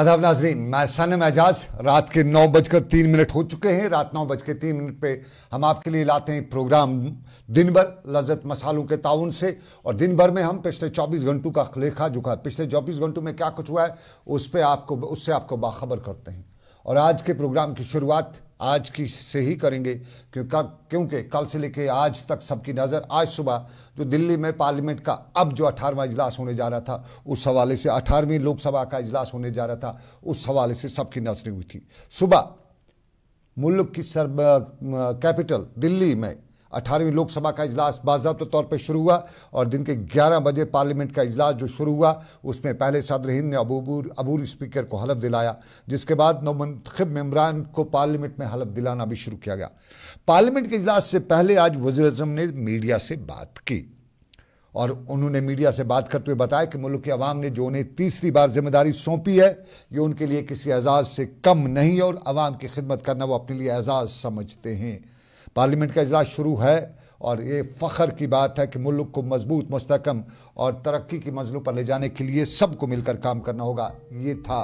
आदाब नाजरीन मैं सन एजाज रात के नौ बजकर तीन मिनट हो चुके हैं रात नौ बज के तीन मिनट पे हम आपके लिए लाते हैं प्रोग्राम दिन भर लजत मसालों के ताउन से और दिन भर में हम पिछले 24 घंटों का लेखा जुखा पिछले 24 घंटों में क्या कुछ हुआ है उस पर आपको उससे आपको बाखबर करते हैं और आज के प्रोग्राम की शुरुआत आज की से ही करेंगे क्योंकि क्योंकि कल से लेके आज तक सबकी नज़र आज सुबह जो दिल्ली में पार्लियामेंट का अब जो अठारहवा इजलास होने जा रहा था उस हवाले से अठारहवीं लोकसभा का इजलास होने जा रहा था उस हवाले से सबकी नजरें हुई थी सुबह मुल्क की सर कैपिटल दिल्ली में अठारहवीं लोकसभा का इजलास बाबा तौर पर शुरू हुआ और दिन के 11 बजे पार्लियामेंट का इजलास जो शुरू हुआ उसमें पहले सदर हिंद ने अबूबूर अबूर स्पीकर को हलफ दिलाया जिसके बाद नौमनखब मम्बरान को पार्लियामेंट में हलफ दिलाना भी शुरू किया गया पार्लियामेंट के इजलास से पहले आज अजम ने मीडिया से बात की और उन्होंने मीडिया से बात करते हुए बताया कि मुल्क के अवाम ने जो उन्हें तीसरी बार जिम्मेदारी सौंपी है ये उनके लिए किसी एजाज़ से कम नहीं और अवाम की खिदमत करना वो अपने लिए एजाज़ समझते हैं पार्लियामेंट का अजलास शुरू है और ये फ़ख्र की बात है कि मुल्क को मजबूत मस्तकम और तरक्की की मंजिलों पर ले जाने के लिए सबको मिलकर काम करना होगा ये था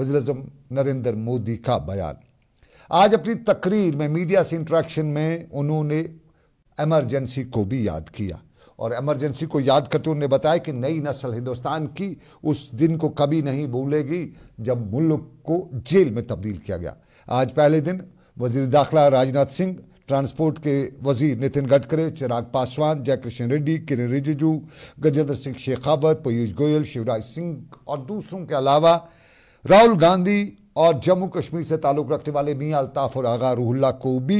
अजम नरेंद्र मोदी का बयान आज अपनी तकरीर में मीडिया से इंट्रैक्शन में उन्होंने एमरजेंसी को भी याद किया और एमरजेंसी को याद करते उन्होंने बताया कि नई नस्ल हिंदुस्तान की उस दिन को कभी नहीं भूलेगी जब मुल्क को जेल में तब्दील किया गया आज पहले दिन वजीर दाखिला राजनाथ सिंह ट्रांसपोर्ट के वजीर नितिन गडकरी चिराग पासवान जय कृष्ण रेड्डी किरण रिजिजू गजेंद्र सिंह शेखावत पीयूष गोयल शिवराज सिंह और दूसरों के अलावा राहुल गांधी और जम्मू कश्मीर से ताल्लुक़ रखने वाले मियाँ अल्ताफ़ और आगा रूहुल्ला को भी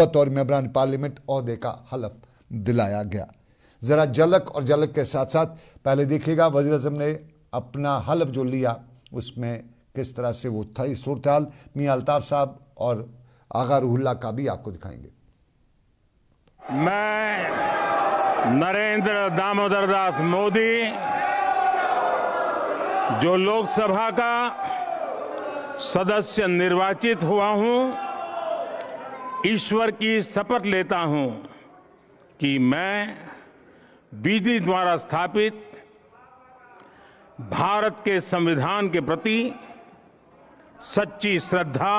बतौर मेबरान पार्लियामेंट अहदे का हलफ दिलाया गया ज़रा जलक और जलक के साथ साथ पहले देखिएगा वजी अजम ने अपना हलफ जो लिया उसमें किस तरह से वो था सूरत मियाँ अल्ताफ़ साहब और आगा रूहुल्ला का भी आपको दिखाएंगे मैं नरेंद्र दामोदर दास मोदी जो लोकसभा का सदस्य निर्वाचित हुआ हूं ईश्वर की शपथ लेता हूं कि मैं विधि द्वारा स्थापित भारत के संविधान के प्रति सच्ची श्रद्धा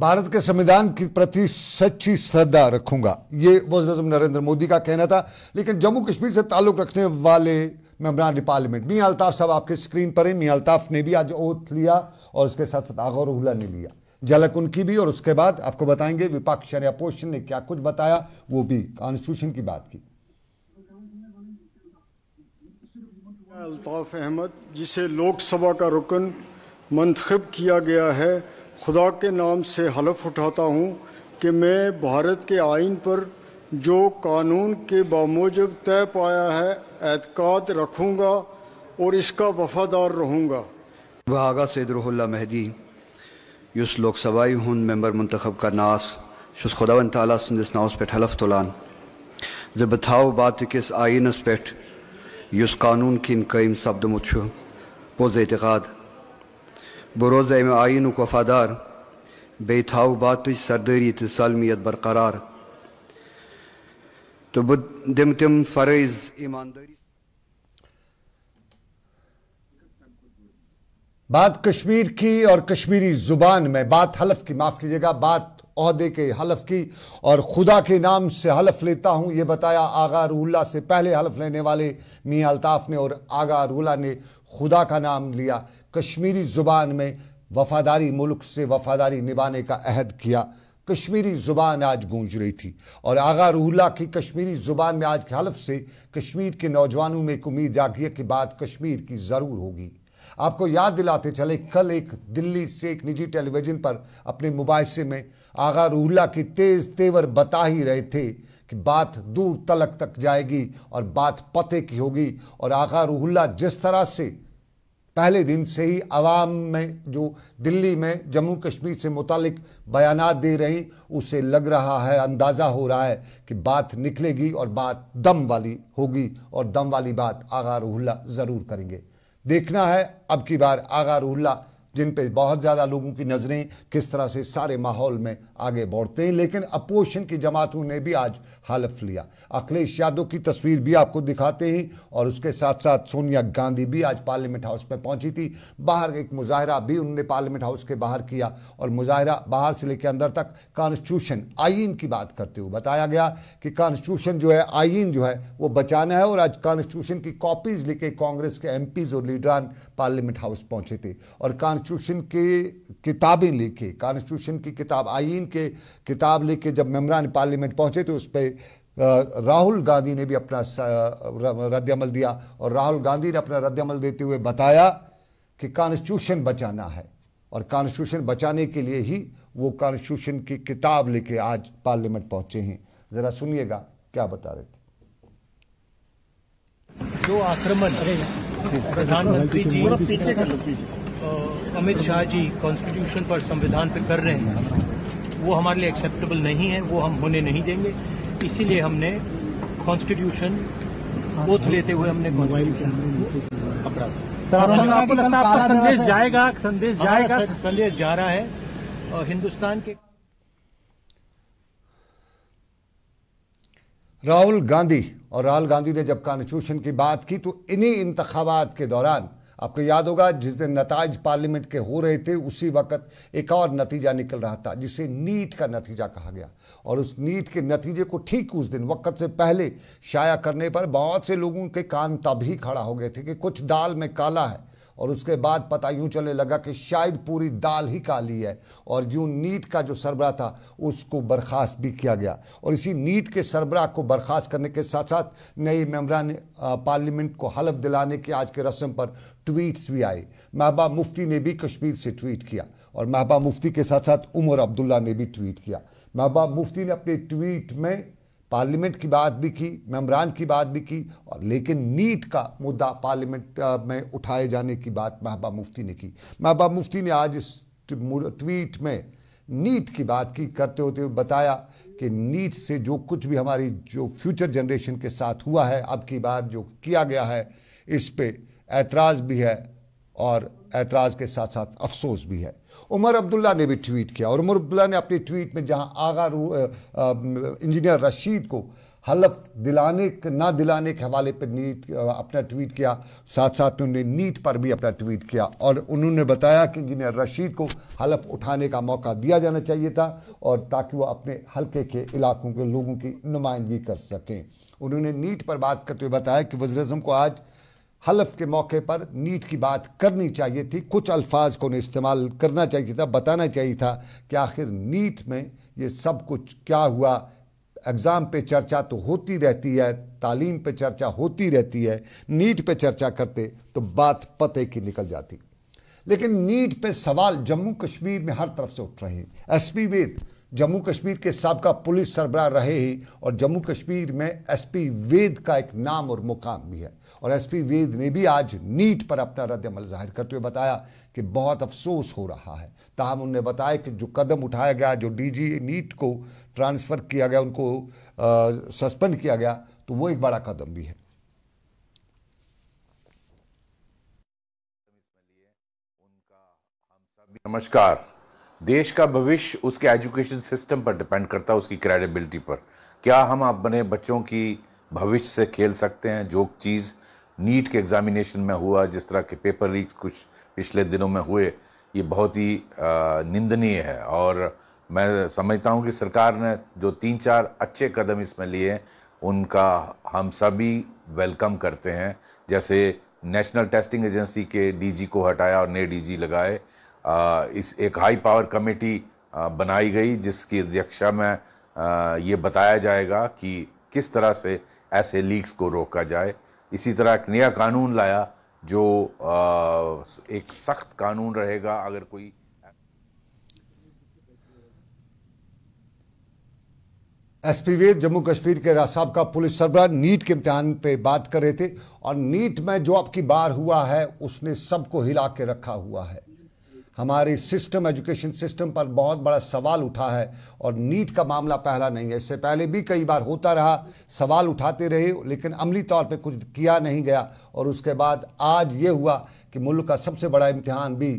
भारत के संविधान के प्रति सच्ची श्रद्धा रखूंगा ये वजम नरेंद्र मोदी का कहना था लेकिन जम्मू कश्मीर से ताल्लुक़ रखने वाले मेम्बरान पार्लियामेंट मियाँ अल्ताफ़ साहब आपके स्क्रीन पर हैं मियाँ अल्ताफ़ ने भी आज ओथ लिया और उसके साथ साथ आगौर उहला ने लिया झलक उनकी भी और उसके बाद आपको बताएंगे विपक्ष शरिया पोषण ने क्या कुछ बताया वो भी कॉन्स्टिट्यूशन की बात की अल्ताफ़ अहमद जिसे लोकसभा का रुकन मंतखब किया गया है खुदा के नाम से हलफ उठाता हूँ कि मैं भारत के आइन पर जो कानून के बामूजब तय पाया है एतकाद रखूँगा और इसका वफादार रहूँगा बहागा सैदरहुल्ला महदी युस लोकसभा हूँ मेम्बर मंतखब का नास शुस खुदा ताला नाउस पे हलफ तुलान जब बताओ बात किस आइनस पे युस कानून किन कईम सब्दमुत पोज एतकाद बरोज़ आइन वफ़ादार बेथाव बात सरदरी तो सलमियत बरकरार तो दिम तिम फ़रज़ ईमानदारी बात कश्मीर की और कश्मीरी ज़ुबान में बात हलफ की माफ़ कीजिएगा बात अहदे के हलफ की और खुदा के नाम से हलफ लेता हूँ ये बताया आगा रूल्ला से पहले हलफ लेने वाले मियाँ अलताफ ने और आगा रूल्ला ने खुदा का नाम लिया कश्मीरी ज़ुबान में वफादारी मुल्क से वफादारी निभाने का अहद किया कश्मीरी ज़ुबान आज गूंज रही थी और आगा रूहल्ला की कश्मीरी ज़ुबान में आज के हलफ से कश्मीर के नौजवानों में एक उम्मीद जागी है कि बात कश्मीर की ज़रूर होगी आपको याद दिलाते चले कल एक दिल्ली से एक निजी टेलीविज़न पर अपने मुबासे में आगा रूहल्ला की तेज़ तेवर बता ही रहे थे कि बात दूर तलक तक जाएगी और बात पते की होगी और आगा रूहल्ला जिस तरह से पहले दिन से ही आवाम में जो दिल्ली में जम्मू कश्मीर से मुतलिक बयान दे रही उससे लग रहा है अंदाज़ा हो रहा है कि बात निकलेगी और बात दम वाली होगी और दम वाली बात आगा रूहल्ला ज़रूर करेंगे देखना है अब की बार आगा रूहल्ला जिन पे बहुत ज़्यादा लोगों की नज़रें किस तरह से सारे माहौल में आगे बढ़ते हैं लेकिन अपोजिशन की जमातों ने भी आज हलफ लिया अखिलेश यादव की तस्वीर भी आपको दिखाते हैं और उसके साथ साथ सोनिया गांधी भी आज पार्लियामेंट हाउस में पहुंची थी बाहर एक मुजाहरा भी उन्होंने पार्लियामेंट हाउस के बाहर किया और मुजाहरा बाहर से लेकर अंदर तक कॉन्स्टिट्यूशन आइन की बात करते हुए बताया गया कि कॉन्स्टिट्यूशन जो है आइन जो है वो बचाना है और आज कॉन्स्टिट्यूशन की कॉपीज लेके कांग्रेस के एम और लीडरान पार्लियामेंट हाउस पहुंचे थे और कॉन्स्टिट्यूशन के किताबें लेके कॉन्स्टिट्यूशन की किताब आइन के किताब लेके जब मेम्बरान पार्लियामेंट पहुंचे थे तो उस पर राहुल गांधी ने भी अपना रद्दमल दिया और राहुल गांधी ने अपना रद्दमल देते हुए बताया कि कॉन्स्टिट्यूशन बचाना है और कॉन्स्टिट्यूशन बचाने के लिए ही वो कॉन्स्टिट्यूशन की किताब लेके आज पार्लियामेंट पहुंचे हैं ज़रा सुनिएगा क्या बता रहे थे जो आक्रमण प्रधानमंत्री जी अमित शाह जी कॉन्स्टिट्यूशन पर संविधान पर कर रहे हैं वो हमारे लिए एक्सेप्टेबल नहीं है वो हम होने नहीं देंगे इसीलिए हमने कॉन्स्टिट्यूशन हाँ, ओथ लेते हुए हमने अपराध लगता है संदेश जाएगा संदेश हाँ, जाएगा संदेश जा रहा है और हिंदुस्तान के राहुल गांधी और राहुल गांधी ने जब कॉन्स्टिट्यूशन की बात की तो इन्हीं इंतबात के दौरान आपको याद होगा जिस दिन नतज पार्लियामेंट के हो रहे थे उसी वक्त एक और नतीजा निकल रहा था जिसे नीट का नतीजा कहा गया और उस नीट के नतीजे को ठीक उस दिन वक्त से पहले शाया करने पर बहुत से लोगों के कान तभी खड़ा हो गए थे कि कुछ दाल में काला है और उसके बाद पता यूँ चलने लगा कि शायद पूरी दाल ही काली है और यूँ नीट का जो सरबरा था उसको बर्खास्त भी किया गया और इसी नीट के सरबरा को बर्खास्त करने के साथ साथ नए मेम्बरान पार्लियामेंट को हलफ दिलाने की आज के रस्म पर ट्वीट्स भी आए महबा मुफ्ती ने भी कश्मीर से ट्वीट किया और महबा मुफ्ती के साथ साथ उमर अब्दुल्ला ने भी ट्वीट किया महबा मुफ्ती ने अपने ट्वीट में पार्लियामेंट की बात भी की मेम्बरान की बात भी की और लेकिन नीट का मुद्दा पार्लियामेंट में उठाए जाने की बात महबा मुफ्ती ने की महबा मुफ्ती ने आज इस ट्वीट में नीट की बात की करते होते हुए बताया कि नीट से जो कुछ भी हमारी जो फ्यूचर जनरेशन के साथ हुआ है अब की बार जो किया गया है इस पर एतराज़ भी है और एतराज़ के साथ साथ अफसोस भी है उमर अब्दुल्ला ने भी ट्वीट किया और उमर अब्दुल्ला ने अपनी ट्वीट में जहां आगा इंजीनियर रशीद को हलफ दिलाने ना दिलाने के हवाले पर नीट अपना ट्वीट किया साथ साथ उन्होंने नीट पर भी अपना ट्वीट किया और उन्होंने बताया कि इंजीनियर रशीद को हलफ उठाने का मौका दिया जाना चाहिए था और ताकि वो अपने हल्के के इलाकों के लोगों की नुमाइंदगी कर सकें उन्होंने नीट पर बात करते हुए बताया कि वजी को आज हलफ के मौके पर नीट की बात करनी चाहिए थी कुछ अल्फाज को उन्हें इस्तेमाल करना चाहिए था बताना चाहिए था कि आखिर नीट में ये सब कुछ क्या हुआ एग्ज़ाम पे चर्चा तो होती रहती है तालीम पे चर्चा होती रहती है नीट पे चर्चा करते तो बात पते की निकल जाती लेकिन नीट पे सवाल जम्मू कश्मीर में हर तरफ से उठ रहे हैं एस पी वेद जम्मू कश्मीर के सबका पुलिस सरबराह रहे ही और जम्मू कश्मीर में एसपी वेद का एक नाम और मुकाम भी है और एसपी वेद ने भी आज नीट पर अपना रद्दमल जाहिर करते हुए बताया कि बहुत अफसोस हो रहा है ताहम उन्होंने बताया कि जो कदम उठाया गया जो डीजी नीट को ट्रांसफ़र किया गया उनको सस्पेंड किया गया तो वो एक बड़ा कदम भी है नमस्कार देश का भविष्य उसके एजुकेशन सिस्टम पर डिपेंड करता है उसकी क्रेडिबिलिटी पर क्या हम अपने बच्चों की भविष्य से खेल सकते हैं जो चीज़ नीट के एग्ज़ामिनेशन में हुआ जिस तरह के पेपर लीक्स कुछ पिछले दिनों में हुए ये बहुत ही निंदनीय है और मैं समझता हूँ कि सरकार ने जो तीन चार अच्छे कदम इसमें लिए उनका हम सभी वेलकम करते हैं जैसे नेशनल टेस्टिंग एजेंसी के डीजी को हटाया और नए डीजी लगाए इस एक हाई पावर कमेटी बनाई गई जिसकी अध्यक्षता में ये बताया जाएगा कि किस तरह से ऐसे लीक्स को रोका जाए इसी तरह एक नया कानून लाया जो एक सख्त कानून रहेगा अगर कोई एस पी वेद जम्मू कश्मीर के साहब का पुलिस सरबरा नीट के इम्तहान पे बात कर रहे थे और नीट में जो आपकी बार हुआ है उसने सबको हिला के रखा हुआ है हमारे सिस्टम एजुकेशन सिस्टम पर बहुत बड़ा सवाल उठा है और नीट का मामला पहला नहीं है इससे पहले भी कई बार होता रहा सवाल उठाते रहे लेकिन अमली तौर पे कुछ किया नहीं गया और उसके बाद आज ये हुआ कि मुल्क का सबसे बड़ा इम्तहान भी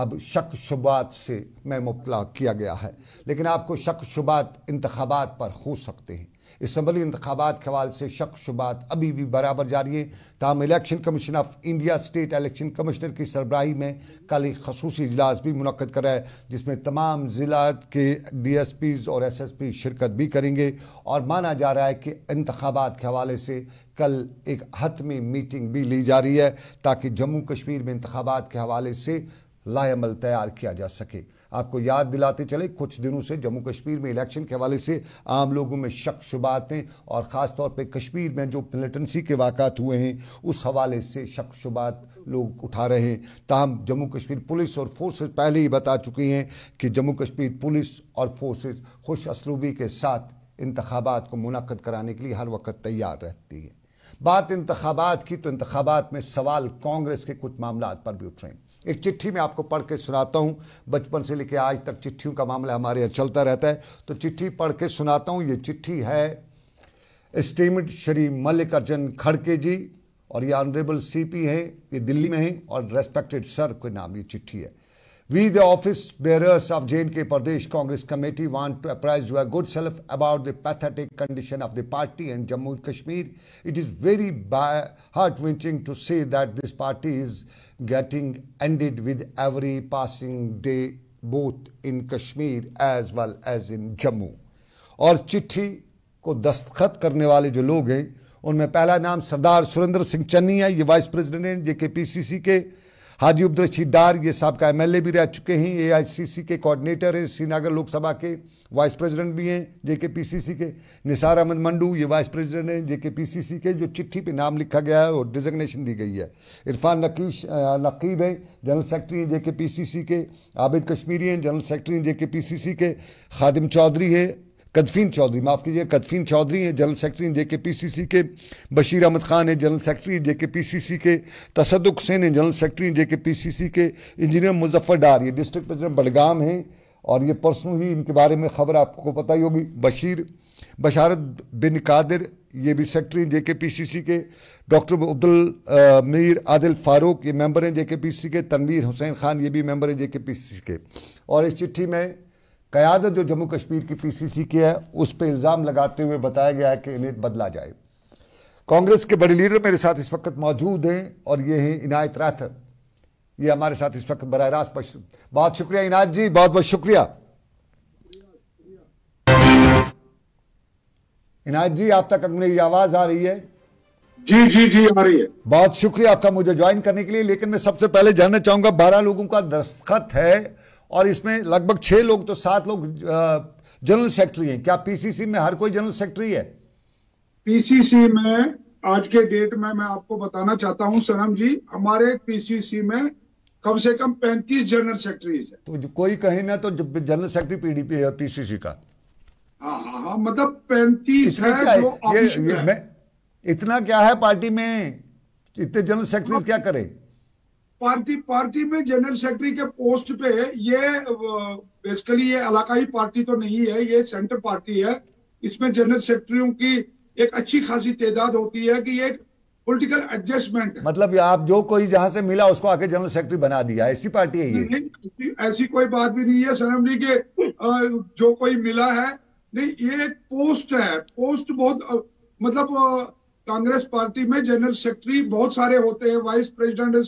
अब शक शुबात से में मुबला किया गया है लेकिन आपको शक शुबात इंतबात पर हो सकते हैं इसम्बली इंतबात के हवाले से शक शुबात अभी भी बराबर जारी है तहम Election Commission of India state election commissioner की सरबराही में कल एक खसूस इजलास भी मुनद करा है जिसमें तमाम ज़िला के डी एस पीज़ और एस एस पी शिरकत भी करेंगे और माना जा रहा है कि इंतबात के हवाले से कल एक हतमी मीटिंग भी ली जा रही है ताकि जम्मू कश्मीर में इंतबात के हवाले से लाएमल तैयार किया जा सके आपको याद दिलाते चले कुछ दिनों से जम्मू कश्मीर में इलेक्शन के हवाले से आम लोगों में शक शुबातें और ख़ास तौर पर कश्मीर में जो मिलिटेंसी के वाक़ हुए हैं उस हवाले से शक शुबात लोग उठा रहे हैं ताहम जम्मू कश्मीर पुलिस और फोर्सेस पहले ही बता चुकी हैं कि जम्मू कश्मीर पुलिस और फोर्सेज खुश असलूबी के साथ इंतबात को मुनद कराने के लिए हर वक्त तैयार रहती है बात इंतबात की तो इंतबात में सवाल कांग्रेस के कुछ मामला पर भी उठ रहे हैं एक चिट्ठी मैं आपको पढ़ के सुनाता हूँ बचपन से लेकर आज तक चिट्ठियों का मामला हमारे यहाँ चलता रहता है तो चिट्ठी पढ़ के सुनाता हूँ ये चिट्ठी है स्टीमड श्री मल्लिकार्जुन खड़के जी और ये ऑनरेबल सी पी हैं ये दिल्ली में हैं और रेस्पेक्टेड सर के नाम ये चिट्ठी है we the office bearers of J K Pradesh Congress Committee want to apprise your good self about the pathetic condition of the party and Jammu Kashmir it is very heart wrenching to say that this party is getting ended with every passing day both in Kashmir as well as in Jammu और चिट्ठी को दस्तखत करने वाले जो लोग हैं उनमें पहला नाम सरदार सुरेंद्र सिंह चन्नी है ये वाइस प्रेसिडेंट जे के पी सी सी के हाजी उब्द रशीदार डार ये सबका एम एल भी रह चुके हैं ए आई सी सी के कोऑर्डिनेटर हैं श्रीनगर लोकसभा के वाइस प्रेसिडेंट भी हैं जे के पी सी सी के निसार अहमद मंडू ये वाइस प्रेसिडेंट हैं जे के पी सी सी के जो चिट्ठी पे नाम लिखा गया है और डिजिग्नेशन दी गई है इरफान नकीश नकीब हैं जनरल सेक्रेटरी हैं जे के पी सी सी के आबिद कश्मीरी हैं जनरल सेक्रेटरी हैं जे के पी सी सी के खादिम चौधरी हैं कदफीन चौधरी माफ़ कीजिए कदफीन चौधरी हैं जनरल सेक्रेटरी जे के पी सी सी के बशीर अहमद खान हैं जनरल सेक्रेटरी जे के पी सी सी के तसद हुसैन हैं जनरल सेक्रेटरी जे के पी सी सी के इंजीनियर मुजफ्फर डार ये डिस्ट्रिक्ट प्रेसिडेंट बडगाम हैं और ये परसों ही इनके बारे में खबर आपको पता ही होगी बशीर बशारत बिन कादिर ये भी सेक्रेटरी जे के पी सी सी के डॉक्टर अब्दुल मीर आदिल फ़ारूक ये मेंबर हैं जे के पी सी के तनवीर हुसैन खान ये भी मेंबर हैं जे के पी सी सी के और इस चिट्ठी में क्यादत जो जम्मू कश्मीर की पीसीसी की है उस पर इल्ज़ाम लगाते हुए बताया गया है कि इन्हें बदला जाए कांग्रेस के बड़े लीडर मेरे साथ इस वक्त मौजूद हैं और ये हैं इनायत राथर ये हमारे साथ इस वक्त बर रास्त बहुत शुक्रिया इनायत जी बहुत बहुत शुक्रिया इनायत जी आप तक मेरी आवाज़ आ रही है जी जी जी आ रही है बहुत शुक्रिया आपका मुझे ज्वाइन करने के लिए लेकिन मैं सबसे पहले जानना चाहूंगा बारह लोगों का दस्तखत है और इसमें लगभग छः लोग तो सात लोग जनरल सेक्रेटरी हैं क्या पीसीसी में हर कोई जनरल सेक्रेटरी है पीसीसी में आज के डेट में मैं आपको बताना चाहता हूं सनम जी हमारे पीसीसी में कम से कम 35 जनरल सेक्रेटरीज है तो कोई कहीं ना तो जनरल सेक्रेटरी पीडीपी है पीसीसी का हाँ, हाँ, हाँ मतलब पैंतीस है, है जो ये, ये, है। मैं, इतना क्या है पार्टी में इतने जनरल सेक्रेटरीज हाँ। क्या करें पार्टी पार्टी में जनरल सेक्रेटरी के पोस्ट पे ये बेसिकली ये इलाकाई पार्टी तो नहीं है ये सेंटर पार्टी है इसमें जनरल सेक्रेटरियों की एक अच्छी खासी तादाद होती है कि ये पॉलिटिकल एडजस्टमेंट मतलब आप जो कोई जहां से मिला उसको आके जनरल सेक्रेटरी बना दिया ऐसी पार्टी है ये नहीं ऐसी कोई बात भी नहीं है सनम जी के जो कोई मिला है नहीं ये एक पोस्ट है पोस्ट बहुत मतलब कांग्रेस पार्टी में जनरल सेक्रेटरी बहुत सारे होते हैं vice president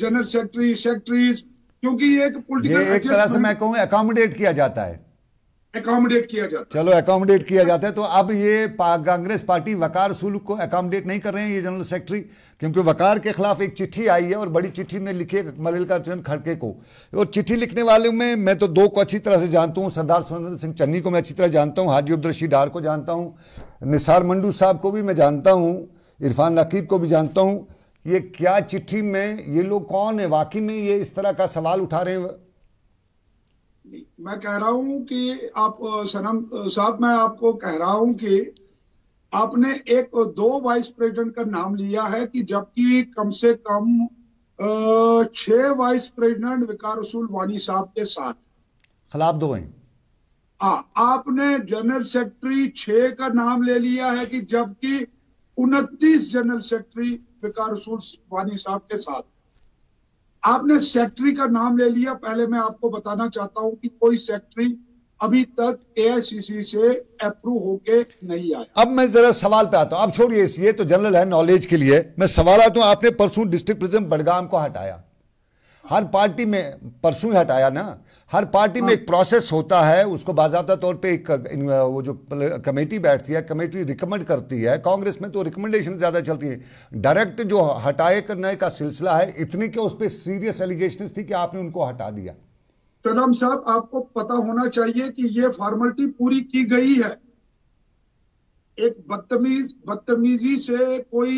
general secretary secretaries क्योंकि ये एक पॉलिटिकल एक तरह से मैं कहूँ अकोमोडेट किया जाता है अकोमोडेट किया जाता है चलो अकोमोडेट किया जाता है तो अब ये कांग्रेस पार्टी वकार सुलूक को अकोमोडेट नहीं कर रहे हैं ये जनरल सेक्रेटरी क्योंकि वकार के खिलाफ एक चिट्ठी आई है और बड़ी चिट्ठी में लिखी है मल्लिकार्जुन खड़के को और चिट्ठी लिखने वाले में मैं तो दो को अच्छी तरह से जानता हूँ सरदार सुरेंद्र सिंह चन्नी को मैं अच्छी तरह जानता हूँ हाजी उब्द डार को जानता हूँ निसार मंडू साहब को भी मैं जानता हूँ इरफान नकीब को भी जानता हूँ ये क्या चिट्ठी में ये लोग कौन है वाकई में ये इस तरह का सवाल उठा रहे हैं मैं कह रहा हूं कि आप सनम साहब मैं आपको कह रहा हूं कि आपने एक दो वाइस प्रेसिडेंट का नाम लिया है कि जबकि कम से कम छह वाइस प्रेसिडेंट विकार रसूल वानी साहब के साथ खिलाफ दो हैं आ, आपने जनरल सेक्रेटरी छह का नाम ले लिया है कि जबकि उनतीस जनरल सेक्रेटरी जुल्फिकार रसूल वानी साहब के साथ आपने सेक्रेटरी का नाम ले लिया पहले मैं आपको बताना चाहता हूं कि कोई सेक्रेटरी अभी तक एआईसीसी से अप्रूव होके नहीं आया अब मैं जरा सवाल पे आता हूं आप छोड़िए ये तो जनरल है नॉलेज के लिए मैं सवाल आता हूं आपने परसों डिस्ट्रिक्ट प्रेसिडेंट बडगाम को हटाया हर पार्टी में परसों ही हटाया ना हर पार्टी हाँ। में एक प्रोसेस होता है उसको बाजाबा तौर पे एक वो जो कमेटी बैठती है कमेटी रिकमेंड करती है कांग्रेस में तो रिकमेंडेशन ज़्यादा चलती है डायरेक्ट जो हटाए करने का सिलसिला है इतनी क्या उस पर सीरियस एलिगेशन थी कि आपने उनको हटा दिया तनाम साहब आपको पता होना चाहिए कि ये फॉर्मेलिटी पूरी की गई है एक बदतमीज बदतमीजी से कोई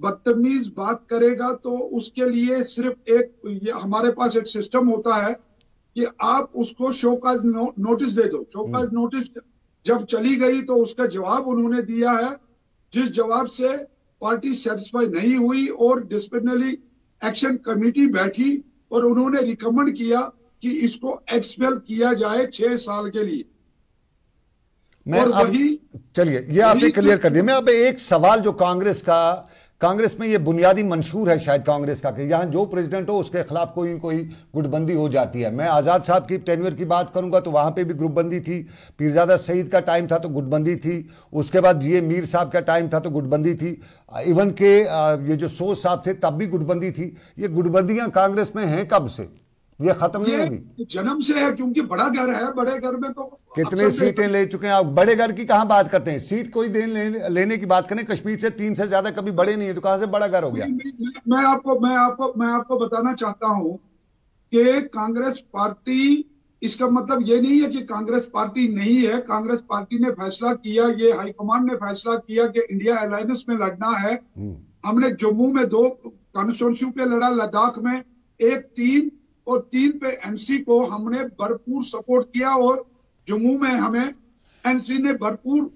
बदतमीज बात करेगा तो उसके लिए सिर्फ एक ये हमारे पास एक सिस्टम होता है कि आप उसको शोकाज नो, नोटिस दे दो शोकाज नोटिस हम्म। जब चली गई तो उसका जवाब उन्होंने दिया है जिस जवाब से पार्टी सेटिस्फाई नहीं हुई और डिसिप्लिनरी एक्शन कमेटी बैठी और उन्होंने रिकमेंड किया कि इसको एक्सपेल किया जाए छह साल के लिए मैं और वही चलिए ये आपने क्लियर कर दिया मैं अब एक सवाल जो कांग्रेस का कांग्रेस में ये बुनियादी मंशूर है शायद कांग्रेस का कि यहाँ जो प्रेसिडेंट हो उसके खिलाफ कोई कोई गुटबंदी हो जाती है मैं आज़ाद साहब की टेनवर की बात करूँगा तो वहाँ पे भी ग्रुपबंदी थी पीरजादा सईद का टाइम था तो गुटबंदी थी उसके बाद जी मीर साहब का टाइम था तो गुटबंदी थी इवन के ये जो सोच साहब थे तब भी गुटबंदी थी ये गुटबंदियाँ कांग्रेस में हैं कब से ये खत्म नहीं होगी तो जन्म से है क्योंकि बड़ा घर है बड़े घर में तो कितने सीटें ले चुके हैं आप बड़े घर की कहा बात करते हैं सीट कोई दे, ले, लेने की बात करें कश्मीर से तीन से ज्यादा कभी बड़े नहीं है तो कहां से बड़ा घर हो गया मैं आपको मैं आपको मैं आपको बताना चाहता हूँ कि कांग्रेस पार्टी इसका मतलब ये नहीं है कि कांग्रेस पार्टी नहीं है कांग्रेस पार्टी ने फैसला किया ये हाईकमांड ने फैसला किया कि इंडिया अलायंस में लड़ना है हम्म। हमने जम्मू में दो कॉन्स्टिट्यूंसी पे लड़ा लद्दाख में एक तीन और तीन पे एनसी को हमने भरपूर सपोर्ट किया और जम्मू में हमें एनसी ने भरपूर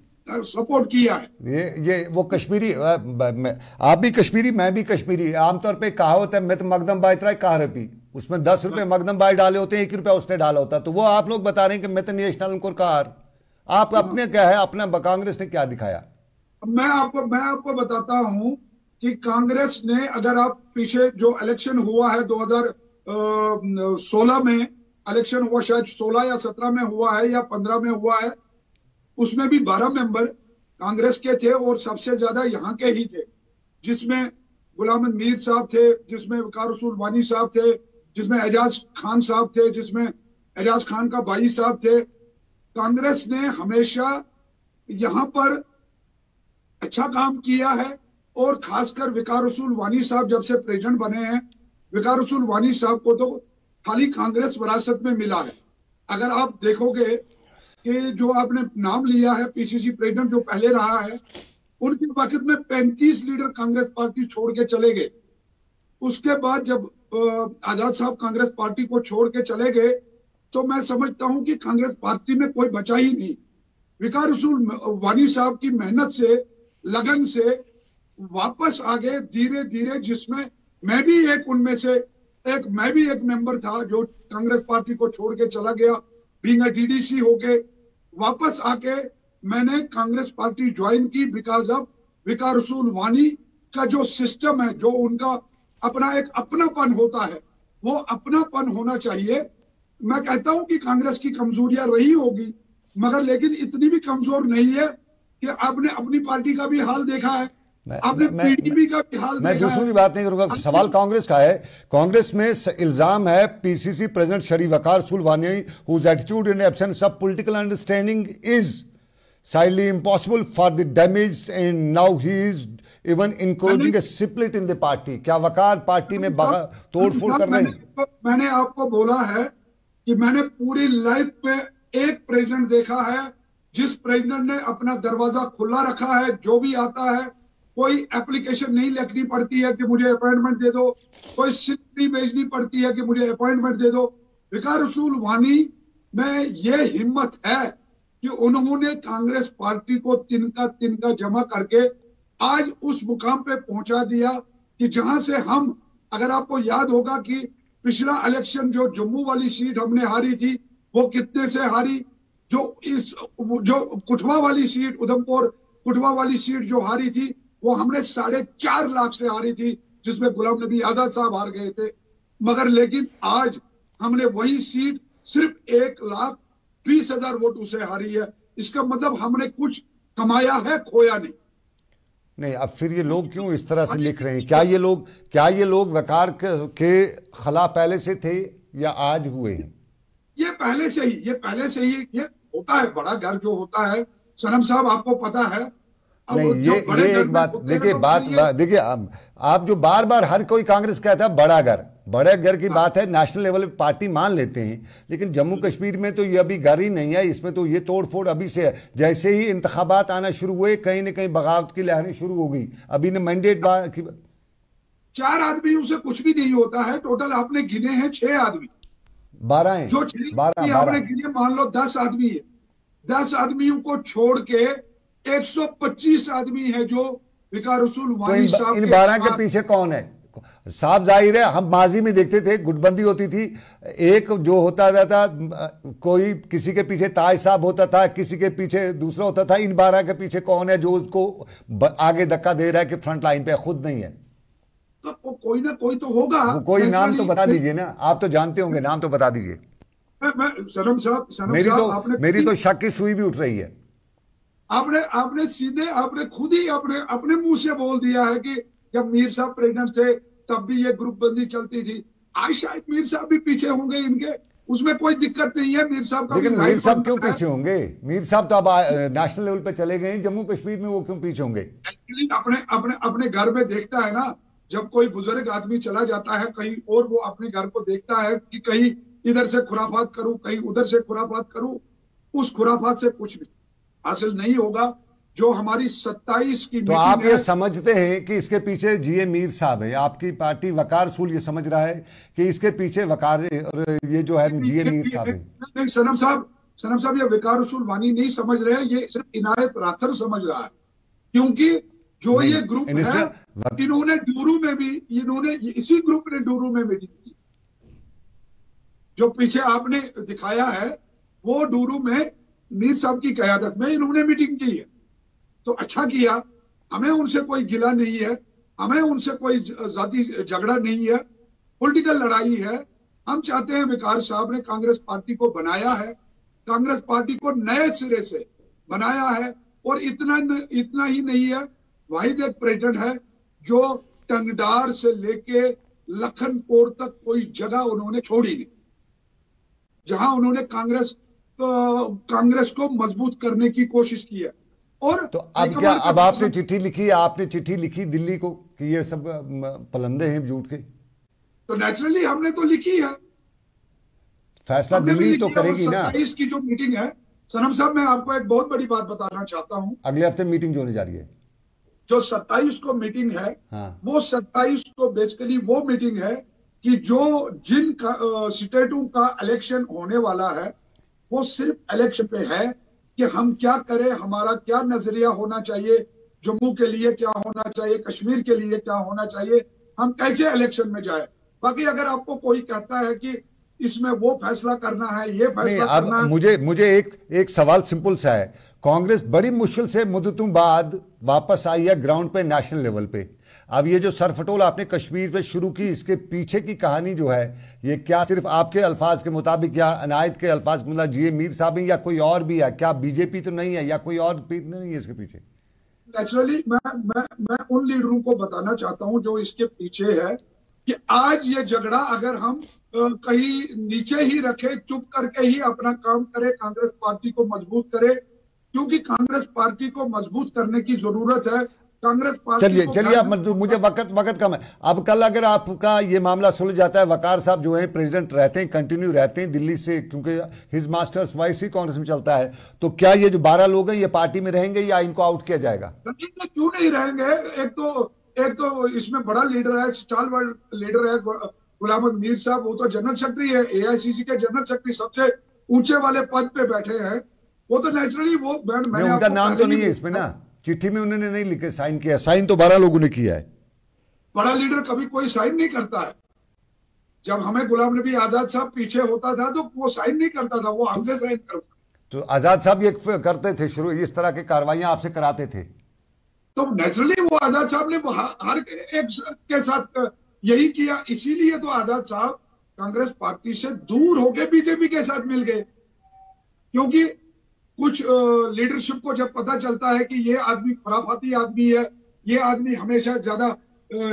सपोर्ट किया है ये ये वो कश्मीरी आप भी कश्मीरी मैं भी कश्मीरी आमतौर पे कहावत है मैं मित मगदम बाइतरा कहा रही उसमें दस रुपए मकदम बाई डाले होते हैं एक रुपया उसने डाला होता तो वो आप लोग बता रहे हैं कि मैं तो नेशनल कार आप हाँ। अपने क्या है अपना कांग्रेस ने क्या दिखाया मैं आपको मैं आपको बताता हूं कि कांग्रेस ने अगर आप पीछे जो इलेक्शन हुआ है सोलह में इलेक्शन हुआ शायद सोलह या सत्रह में हुआ है या पंद्रह में हुआ है उसमें भी बारह मेंबर कांग्रेस के थे और सबसे ज्यादा यहाँ के ही थे जिसमें गुलाम मीर साहब थे जिसमें वकार रसूल वानी साहब थे जिसमें एजाज खान साहब थे जिसमें एजाज खान का भाई साहब थे कांग्रेस ने हमेशा यहाँ पर अच्छा काम किया है और खासकर विकार रसूल वानी साहब जब से प्रेसिडेंट बने हैं विकार रसूल वानी साहब को तो खाली कांग्रेस विरासत में मिला है अगर आप देखोगे कि जो आपने नाम लिया है पीसीसी प्रेसिडेंट जो पहले रहा है उनके वक्त में 35 लीडर कांग्रेस पार्टी छोड़ के चले गए उसके बाद जब आजाद साहब कांग्रेस पार्टी को छोड़ के चले गए तो मैं समझता हूं कि कांग्रेस पार्टी में कोई बचा ही नहीं विकार रसूल वानी साहब की मेहनत से लगन से वापस आ गए धीरे धीरे जिसमें मैं भी एक उनमें से एक मैं भी एक मेंबर था जो कांग्रेस पार्टी को छोड़ के चला गया बींग डीडीसी होके वापस आके मैंने कांग्रेस पार्टी ज्वाइन की बिकॉज ऑफ विकार रसूल वानी का जो सिस्टम है जो उनका अपना एक अपनापन होता है वो अपनापन होना चाहिए मैं कहता हूं कि कांग्रेस की कमजोरियां रही होगी मगर लेकिन इतनी भी कमजोर नहीं है कि आपने अपनी पार्टी का भी हाल देखा है मैं आपने दूसरों की बात नहीं करूंगा सवाल कांग्रेस का है कांग्रेस में इल्जाम है PCC president Sharif Vikar Sulwani whose attitude in absence of political understanding is sadly impossible for the damage in now he is even increasing split in the party क्या वकार पार्टी में तोड़फोड़ कर रहे हैं मैंने आपको बोला है कि मैंने पूरी लाइफ में एक प्रेसिडेंट देखा है जिस प्रेसिडेंट ने अपना दरवाजा खुला रखा है जो भी आता है कोई एप्लीकेशन नहीं लिखनी पड़ती है कि मुझे अपॉइंटमेंट दे दो कोई सिक्री भेजनी पड़ती है कि मुझे अपॉइंटमेंट दे दो विकार रसूल वानी में ये हिम्मत है कि उन्होंने कांग्रेस पार्टी को तिनका तिनका जमा करके आज उस मुकाम पे पहुंचा दिया कि जहां से हम अगर आपको याद होगा कि पिछला इलेक्शन जो जम्मू वाली सीट हमने हारी थी वो कितने से हारी जो इस जो कुठवा वाली सीट उधमपुर कुठवा वाली सीट जो हारी थी वो हमने साढ़े चार लाख से हारी थी जिसमें गुलाम नबी आजाद साहब हार गए थे मगर लेकिन आज हमने वही सीट सिर्फ एक लाख बीस हजार वोट उसे हारी है इसका मतलब हमने कुछ कमाया है खोया नहीं नहीं अब फिर ये लोग क्यों इस तरह से हाँ लिख रहे हैं क्या ये लोग क्या ये लोग वकार के खिलाफ पहले से थे या आज हुए हैं ये पहले से ही ये पहले से ही ये होता है बड़ा घर जो होता है सनम साहब आपको पता है नहीं ये ये एक बात देखिए तो बात देखिए आप जो बार बार हर कोई कांग्रेस कहता है बड़ा घर बड़े घर की हाँ। बात है नेशनल लेवल पे पार्टी मान लेते हैं लेकिन जम्मू हम्म। कश्मीर में तो ये अभी घर ही नहीं है इसमें तो ये तोड़ फोड़ अभी से है जैसे ही इंतबात आना शुरू हुए कहीं ना कहीं बगावत की लहरें शुरू हो गई अभी ने मैंडेट चार आदमियों से कुछ भी नहीं होता है टोटल आपने गिने हैं छह आदमी बारह जो आपने गिने मान लो दस आदमी है दस आदमियों को छोड़ के 125 आदमी है जो विकार रसूल तो इन बारह के पीछे कौन है साफ जाहिर है हम माजी में देखते थे गुटबंदी होती थी एक जो होता था, था कोई किसी के पीछे ताज साहब होता था किसी के पीछे दूसरा होता था इन बारह के पीछे कौन है जो उसको आगे धक्का दे रहा है कि फ्रंट लाइन पे खुद नहीं है तो कोई ना कोई तो होगा कोई नाम तो बता दीजिए ना आप तो जानते होंगे नाम तो बता दीजिए तो- मेरी तो मेरी तो शक की सुई भी उठ रही है आपने आपने सीधे आपने खुद ही अपने अपने मुंह से बोल दिया है कि जब मीर साहब प्रेग्नेंट थे तब भी ये ग्रुप बंदी चलती थी आज शायद मीर साहब भी पीछे होंगे इनके उसमें कोई दिक्कत नहीं है मीर साहब का लेकिन मीर साहब क्यों पीछे होंगे मीर साहब तो अब नेशनल लेवल पे चले गए जम्मू कश्मीर में वो क्यों पीछे होंगे अपने अपने अपने घर में देखता है ना जब कोई बुजुर्ग आदमी चला जाता है कहीं और वो अपने घर को देखता है कि कहीं इधर से खुराफात करूं कहीं उधर से खुराफात करूं उस खुराफात से कुछ नहीं हासिल नहीं होगा जो हमारी 27 की तो आप ये समझते हैं कि इसके पीछे जीए मीर साहब है आपकी पार्टी वकार सूल ये समझ रहा है कि इसके पीछे वकार ये जो है जीए मीर साहब है सनम साहब सनम साहब ये वकार सूल वानी नहीं समझ रहे ये सिर्फ इनायत राथर समझ रहा है क्योंकि जो ये ग्रुप है इन्होंने डूरू में भी इन्होंने इसी ग्रुप ने डूरू में मीटिंग की जो पीछे आपने दिखाया है वो डूरू में मीर साहब की क्यादत में इन्होंने मीटिंग की है तो अच्छा किया हमें उनसे कोई गिला नहीं है हमें उनसे कोई जाति झगड़ा नहीं है पॉलिटिकल लड़ाई है हम चाहते हैं विकार साहब ने कांग्रेस पार्टी को बनाया है कांग्रेस पार्टी को नए सिरे से बनाया है और इतना न, इतना ही नहीं है वाहिद एक पर्यटन है जो टंगडार से लेके लखनपुर तक कोई जगह उन्होंने छोड़ी नहीं जहां उन्होंने कांग्रेस कांग्रेस को मजबूत करने की कोशिश की है और तो अब क्या अब आपने चिट्ठी लिखी आपने चिट्ठी लिखी दिल्ली को कि ये सब पलंदे हैं झूठ के तो नेचुरली हमने तो लिखी है फैसला दिल्ली तो करेगी ना इसकी जो मीटिंग है सनम साहब मैं आपको एक बहुत बड़ी बात बताना चाहता हूँ अगले हफ्ते मीटिंग जो होने जा रही है जो सत्ताईस को मीटिंग है हाँ। वो सत्ताईस को बेसिकली वो मीटिंग है कि जो जिन स्टेटों का इलेक्शन होने वाला है वो सिर्फ इलेक्शन पे है कि हम क्या करें हमारा क्या नजरिया होना चाहिए जम्मू के लिए क्या होना चाहिए कश्मीर के लिए क्या होना चाहिए हम कैसे इलेक्शन में जाए बाकी अगर आपको कोई कहता है कि इसमें वो फैसला करना है ये फैसला करना है मुझे मुझे एक एक सवाल सिंपल सा है कांग्रेस बड़ी मुश्किल से मुद्दतों बाद वापस आई है ग्राउंड पे नेशनल लेवल पे अब ये जो सरफटोल आपने कश्मीर में शुरू की इसके पीछे की कहानी जो है ये क्या सिर्फ आपके अल्फाज के मुताबिक या अनायत के अल्फाज के मुताबिक जी मीर साहब या कोई और भी है क्या बीजेपी तो नहीं है या कोई और तो नहीं है इसके पीछे नेचुरली मैं मैं मैं उन लीडरों को बताना चाहता हूं जो इसके पीछे है कि आज ये झगड़ा अगर हम कहीं नीचे ही रखे चुप करके ही अपना काम करे कांग्रेस पार्टी को मजबूत करे क्योंकि कांग्रेस पार्टी को मजबूत करने की जरूरत है कांग्रेस चलिए चलिए आप मंजूर मुझे वक्त वक्त कम है अब कल अगर आपका ये मामला सुलझ जाता है वकार साहब जो है प्रेसिडेंट रहते हैं कंटिन्यू रहते हैं दिल्ली से क्योंकि his master's voice he Congress में चलता है तो क्या ये जो बारह लोग हैं ये पार्टी में रहेंगे या इनको आउट किया जाएगा क्यों नहीं रहेंगे एक तो एक तो इसमें बड़ा लीडर है स्टार लीडर है गुलाम मीर साहब वो तो जनरल सेक्रेटरी है ए के जनरल सेक्रेटरी सबसे ऊंचे वाले पद पे बैठे हैं वो तो नेचुरली वो मैं उनका नाम तो नहीं है इसमें ना चिट्ठी में उन्होंने नहीं लिखे साइन किया साइन तो बारह लोगों ने किया है बड़ा लीडर कभी कोई साइन नहीं करता है जब हमें गुलाम नबी आजाद साहब पीछे होता था तो वो साइन नहीं करता था वो हमसे साइन करता तो आजाद साहब ये करते थे शुरू इस तरह की कार्रवाइयां आपसे कराते थे तो नेचुरली वो आजाद साहब ने हर एक के साथ यही किया इसीलिए तो आजाद साहब कांग्रेस पार्टी से दूर होके बीजेपी के साथ मिल गए क्योंकि कुछ लीडरशिप को जब पता चलता है कि ये आदमी खुराफाती आदमी है ये आदमी हमेशा ज्यादा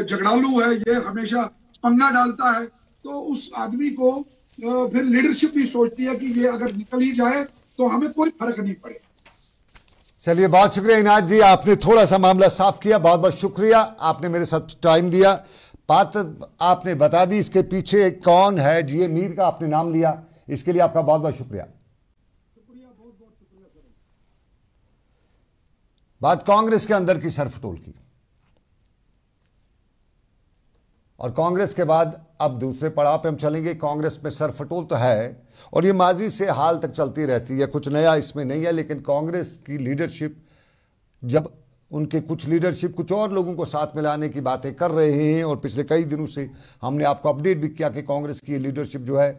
झगड़ालू है ये हमेशा पंगा डालता है तो उस आदमी को फिर लीडरशिप भी सोचती है कि ये अगर निकल ही जाए तो हमें कोई फर्क नहीं पड़े चलिए बहुत शुक्रिया इनाज जी आपने थोड़ा सा मामला साफ किया बहुत बहुत शुक्रिया आपने मेरे साथ टाइम दिया बात आपने बता दी इसके पीछे कौन है जी ए मीर का आपने नाम लिया इसके लिए आपका बहुत बहुत शुक्रिया बात कांग्रेस के अंदर की सरफटोल की और कांग्रेस के बाद अब दूसरे पड़ाव पे हम चलेंगे कांग्रेस में सरफटोल तो है और ये माजी से हाल तक चलती रहती है कुछ नया इसमें नहीं है लेकिन कांग्रेस की लीडरशिप जब उनके कुछ लीडरशिप कुछ और लोगों को साथ में लाने की बातें कर रहे हैं और पिछले कई दिनों से हमने आपको अपडेट भी किया कि कांग्रेस की लीडरशिप जो है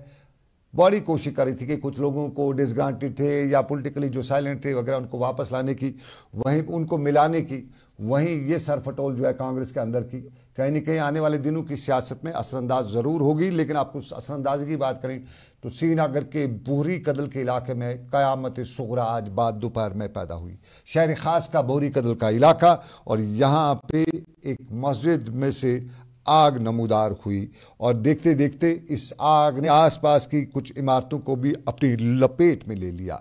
बड़ी कोशिश कर रही थी कि कुछ लोगों को डिसग्रांटेड थे या पॉलिटिकली जो साइलेंट थे वगैरह उनको वापस लाने की वहीं उनको मिलाने की वहीं ये सरफटोल जो है कांग्रेस के अंदर की कहीं ना कहीं आने वाले दिनों की सियासत में असरअंदाज ज़रूर होगी लेकिन आप कुछ असरअंदाजी की बात करें तो श्रीनगर के बोहरी कदल के इलाके में क़यामत सगरा आज बाद दोपहर में पैदा हुई शहर ख़ास का बोहरी कदल का इलाका और यहाँ पे एक मस्जिद में से आग नमूदार हुई और देखते देखते इस आग ने आसपास की कुछ इमारतों को भी अपनी लपेट में ले लिया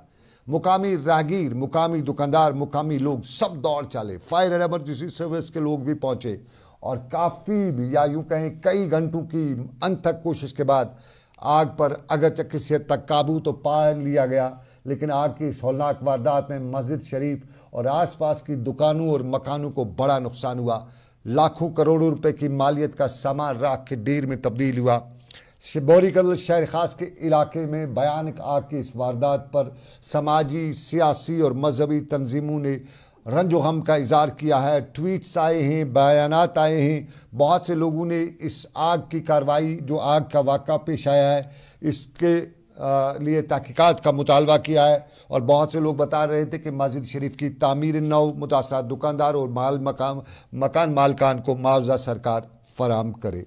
मुकामी रागीर मुकामी दुकानदार मुकामी लोग सब दौड़ चाले फायर एंड एमरजेंसी सर्विस के लोग भी पहुंचे और काफ़ी भी या यूं कहें कई घंटों की तक कोशिश के बाद आग पर अगरचक किसी हद तक काबू तो पा लिया गया लेकिन आग की इस वारदात में मस्जिद शरीफ और आसपास की दुकानों और मकानों को बड़ा नुकसान हुआ लाखों करोड़ों रुपए की मालियत का सामान राख के डीर में तब्दील हुआ बौरी कदल शहर खास के इलाके में भयानक आग की इस वारदात पर समाजी सियासी और मजहबी तंजीमों ने रंजो हम का इजहार किया है ट्वीट्स आए हैं बयान आए हैं बहुत से लोगों ने इस आग की कार्रवाई जो आग का वाक़ा पेश आया है इसके लिए तहकीक़ात का मुतालबा किया है और बहुत से लोग बता रहे थे कि मस्जिद शरीफ की तमीर नौ मुतासर दुकानदार और माल मकाम मकान मालकान को मुआवजा सरकार फराम करे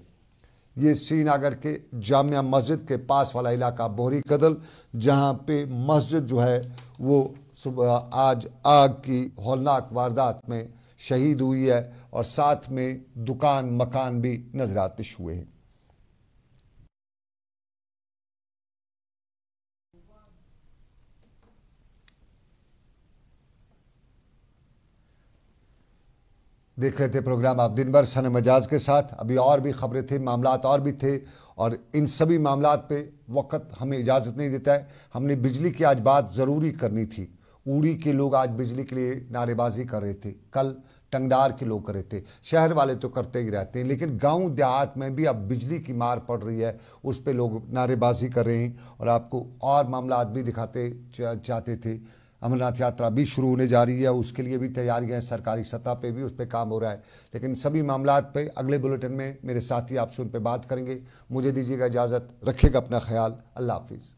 ये श्रीनगर के जामिया मस्जिद के पास वाला इलाका बोहरी कदल जहाँ पे मस्जिद जो है वो आज आग की हौलनाक वारदात में शहीद हुई है और साथ में दुकान मकान भी नजरातश हुए हैं देख रहे थे प्रोग्राम आप दिन भर सन मजाज के साथ अभी और भी खबरें थी मामला और भी थे और इन सभी मामला पे वक्त हमें इजाज़त नहीं देता है हमने बिजली की आज बात ज़रूरी करनी थी उड़ी के लोग आज बिजली के लिए नारेबाजी कर रहे थे कल टंगडार के लोग कर रहे थे शहर वाले तो करते ही रहते हैं लेकिन गांव देहात में भी अब बिजली की मार पड़ रही है उस पर लोग नारेबाजी कर रहे हैं और आपको और मामला भी दिखाते चाहते थे अमरनाथ यात्रा भी शुरू होने जा रही है उसके लिए भी तैयारियां हैं सरकारी सतह पे भी उस पर काम हो रहा है लेकिन सभी मामला पे अगले बुलेटिन में मेरे साथी आपसे उन पर बात करेंगे मुझे दीजिएगा इजाज़त रखिएगा अपना ख्याल अल्लाह हाफिज़